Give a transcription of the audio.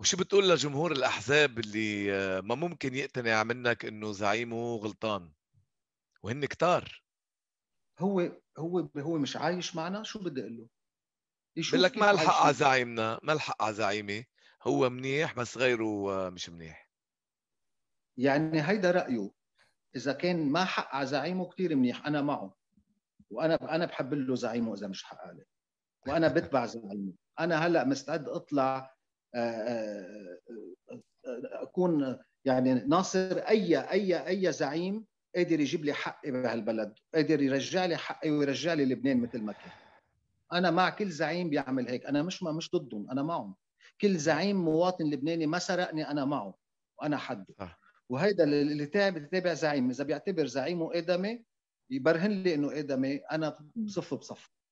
وشو بتقول لجمهور الاحزاب اللي آه، ما ممكن يقتنع منك انه زعيمه غلطان وهن كتار هو هو هو مش عايش معنا شو بدي اقول له بقول لك ما الحق على زعيمنا ما الحق على زعيمي هو منيح بس غيره آه، مش منيح يعني هيدا رايه اذا كان ما حق على زعيمه كثير منيح انا معه وانا انا بحب له زعيمه اذا مش حق عليه وانا بتبع زعيمه انا هلا مستعد اطلع آه، آه، آه، اكون يعني ناصر اي اي اي زعيم قادر يجيب لي حقي بهالبلد قادر يرجع لي حقي ويرجع لي لبنان مثل ما كان انا مع كل زعيم بيعمل هيك انا مش ما مش ضدهم انا معهم كل زعيم مواطن لبناني ما سرقني انا معه وانا حده صح. وهيدا اللي تابع زعيم اذا بيعتبر زعيمه ادمي يبرهن لي انه ادمي انا بصف بصف